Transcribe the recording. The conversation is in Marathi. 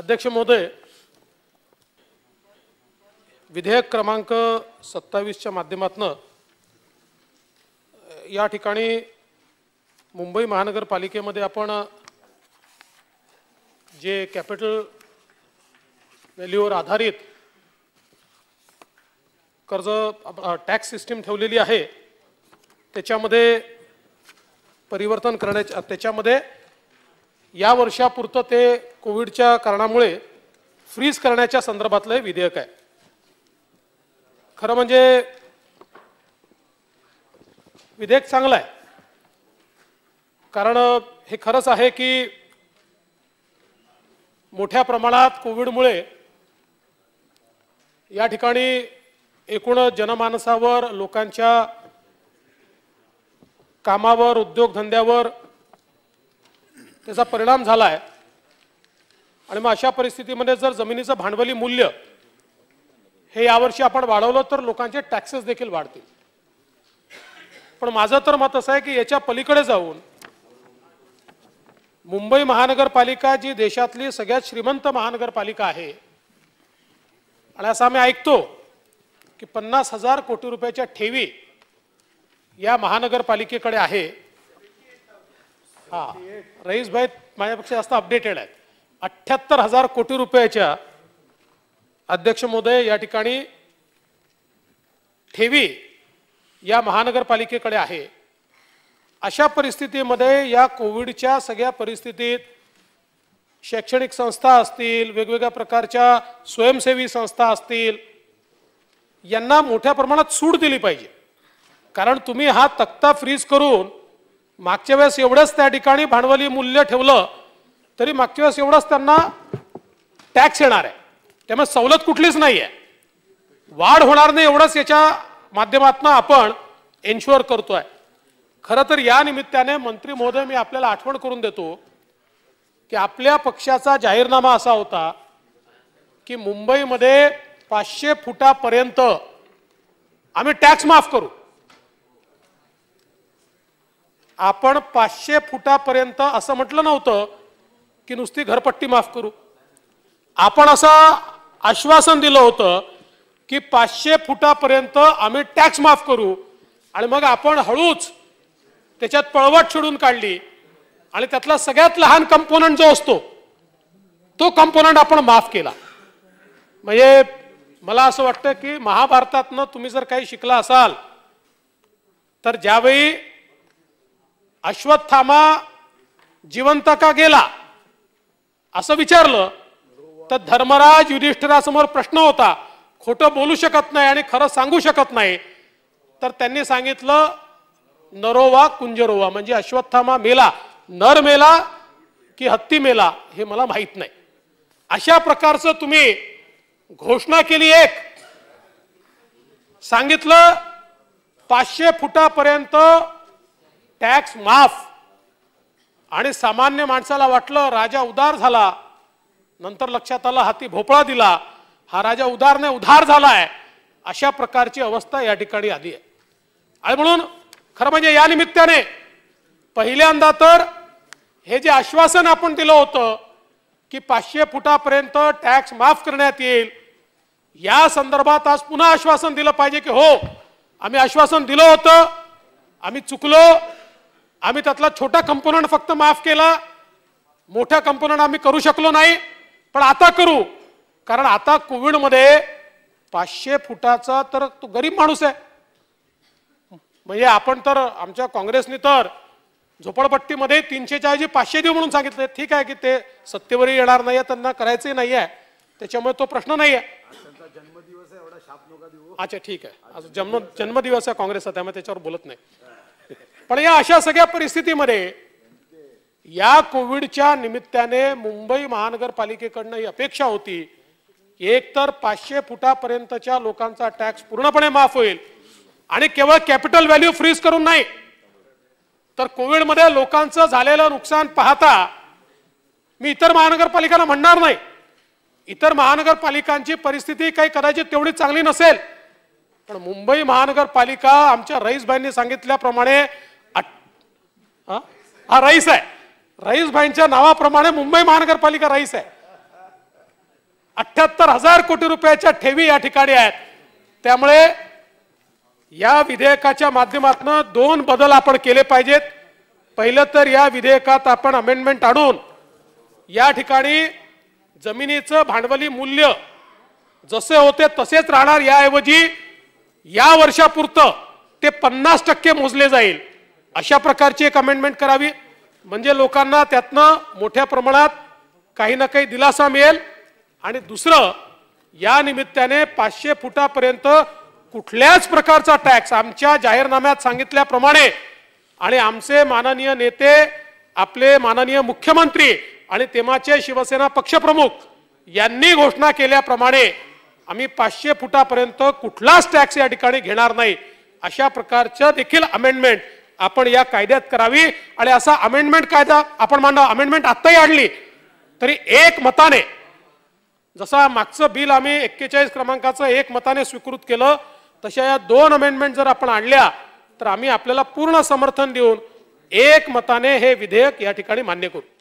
अध्यक्ष महोदय विधेयक क्रमांक सत्तावीसच्या माध्यमातनं या ठिकाणी मुंबई महानगरपालिकेमध्ये आपण जे कॅपिटल व्हॅल्यूवर आधारित कर्ज टॅक्स सिस्टीम ठेवलेली आहे त्याच्यामध्ये परिवर्तन करण्याच्या त्याच्यामध्ये या वर्षापुरतं ते कोविडच्या कारणामुळे फ्रीज करण्याच्या संदर्भातलं हे विधेयक आहे खरं म्हणजे विधेयक चांगलं आहे कारण हे खरंच आहे की मोठ्या प्रमाणात कोविडमुळे या ठिकाणी एकूण जनमानसावर लोकांच्या कामावर उद्योगधंद्यावर त्याचा परिणाम झाला आहे आणि मग अशा परिस्थितीमध्ये जर जमिनीचं भांडवली मूल्य हे यावर्षी आपण वाढवलं तर लोकांचे टॅक्सेस देखील वाढतील पण माझं तर मत असं आहे की याच्या पलीकडे जाऊन मुंबई महानगरपालिका जी देशातली सगळ्यात श्रीमंत महानगरपालिका आहे आणि असं आम्ही ऐकतो की पन्नास हजार कोटी रुपयाच्या ठेवी या महानगरपालिकेकडे आहे हा रईस भाई माझ्यापेक्षा जास्त अपडेटेड आहेत अठ्ठ्याहत्तर हजार कोटी रुपयाच्या अध्यक्ष मोदय या ठिकाणी ठेवी या महानगरपालिकेकडे आहे अशा परिस्थितीमध्ये या कोविडच्या सगळ्या परिस्थितीत शैक्षणिक संस्था असतील वेगवेगळ्या प्रकारच्या स्वयंसेवी संस्था असतील यांना मोठ्या प्रमाणात सूट दिली पाहिजे कारण तुम्ही हा तक्ता फ्रीज करून मागच्या वेळेस एवढंच त्या ठिकाणी भांडवली मूल्य ठेवलं तरी मागच्या वेळेस एवढंच त्यांना टॅक्स येणार आहे त्यामुळे सवलत कुठलीच नाही आहे वाढ होणार नाही एवढंच याच्या माध्यमातून आपण एन्श्युअर करतोय खरं तर या निमित्ताने मंत्री महोदय मी आपल्याला आठवण करून देतो की आपल्या पक्षाचा जाहीरनामा असा होता की मुंबईमध्ये पाचशे फुटापर्यंत आम्ही टॅक्स माफ करू आपण पाचशे फुटापर्यंत असं म्हटलं नव्हतं की नुसती घरपट्टी माफ करू आपण असं आश्वासन दिलं होतं की पाचशे फुटापर्यंत आम्ही टॅक्स माफ करू आणि मग आपण हळूच त्याच्यात पळवट छिडून काढली आणि त्यातला सगळ्यात लहान कंपोनंट जो असतो तो कंपोनंट आपण माफ केला म्हणजे मला असं वाटतं की महाभारतातनं तुम्ही जर काही शिकला असाल तर ज्यावेळी अश्वत्थामा जिवंत का गेला असं विचारलं तर धर्मराज युधिष्ठिरासमोर प्रश्न होता खोटं बोलू शकत नाही आणि खरं सांगू शकत नाही तर त्यांनी सांगितलं नरोवा कुंजरोवा म्हणजे अश्वत्थामा मेला नर मेला की हत्ती मेला हे मला माहीत नाही अशा प्रकारचं तुम्ही घोषणा केली एक सांगितलं पाचशे फुटापर्यंत टॅक्स माफ आणि सामान्य माणसाला वाटलं राजा उदार झाला नंतर लक्षात आला हाती भोपळा दिला हा राजा उदारने उधार झाला आहे अशा प्रकारची अवस्था या ठिकाणी आली आहे आणि म्हणून खरं म्हणजे या निमित्ताने पहिल्यांदा तर हे जे आश्वासन आपण दिलं होतं की पाचशे फुटापर्यंत टॅक्स माफ करण्यात येईल या संदर्भात आज पुन्हा आश्वासन दिलं पाहिजे की हो आम्ही आश्वासन दिलं होतं आम्ही चुकलो आम्ही त्यातला छोटा कंपोनंट फक्त माफ केला मोठा कंपोनंट आम्ही करू शकलो नाही पण आता करू कारण आता कोविडमध्ये पाचशे फुटाचा तर तो गरीब माणूस आहे म्हणजे आपण तर आमच्या काँग्रेसने तर झोपडपट्टीमध्ये तीनशेच्या ऐवजी पाचशे देऊ म्हणून सांगितलं ठीक आहे की ते सत्तेवरही येणार नाही आहे त्यांना करायचंही नाही आहे त्याच्यामुळे तो प्रश्न नाही आहे अच्छा ठीक आहे जन्म जन्मदिवस आहे काँग्रेसचा त्यामुळे त्याच्यावर बोलत नाही पण या अशा सगळ्या परिस्थितीमध्ये या कोविडच्या निमित्ताने मुंबई महानगरपालिकेकडनं ही अपेक्षा होती एक तर पाचशे फुटापर्यंतच्या लोकांचा टॅक्स पूर्णपणे माफ होईल आणि केवळ कॅपिटल व्हॅल्यू फ्रीज करून नाही तर कोविडमध्ये लोकांचं झालेलं नुकसान पाहता मी इतर महानगरपालिकांना म्हणणार नाही इतर महानगरपालिकांची परिस्थिती काही कदाचित तेवढी चांगली नसेल पण मुंबई महानगरपालिका आमच्या रईसबाईंनी सांगितल्याप्रमाणे हा रईस आहे रईस भाईंच्या नावाप्रमाणे मुंबई महानगरपालिका राईस आहे अठ्याहत्तर हजार कोटी रुपयाच्या ठेवी या ठिकाणी आहेत त्यामुळे या विधेयकाच्या माध्यमातून दोन बदल आपण केले पाहिजेत पहिलं तर या विधेयकात आपण अमेंडमेंट आणून या ठिकाणी जमिनीचं भांडवली मूल्य जसे होते तसेच राहणार याऐवजी या वर्षापुरतं ते पन्नास टक्के मोजले जाईल अशा प्रकारची एक अमेंडमेंट करावी म्हणजे लोकांना त्यातनं मोठ्या प्रमाणात काही ना काही दिलासा मिळेल आणि दुसरं या निमित्ताने पाचशे फुटापर्यंत कुठल्याच प्रकारचा टॅक्स आमच्या जाहीरनाम्यात सांगितल्याप्रमाणे आणि आमचे माननीय नेते आपले माननीय मुख्यमंत्री आणि तेमाचे शिवसेना पक्षप्रमुख यांनी घोषणा केल्याप्रमाणे आम्ही पाचशे फुटापर्यंत कुठलाच टॅक्स या ठिकाणी घेणार नाही अशा प्रकारचं देखील अमेंडमेंट आपण या कायद्यात करावी आणि असा अमेंडमेंट कायदा आपण मांडा अमेंडमेंट आत्ताही आणली तरी एक मताने जसा मागचं बिल आम्ही एक्केचाळीस क्रमांकाचं एक मताने स्वीकृत केलं तशा या दोन अमेंडमेंट जर आपण आणल्या तर आम्ही आपल्याला पूर्ण समर्थन देऊन एक मताने हे विधेयक या ठिकाणी मान्य करू